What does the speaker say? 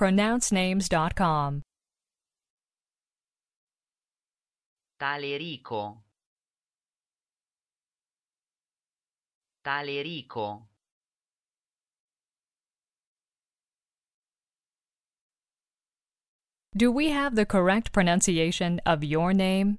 pronouncenames.com. Talerico. Talerico. Do we have the correct pronunciation of your name?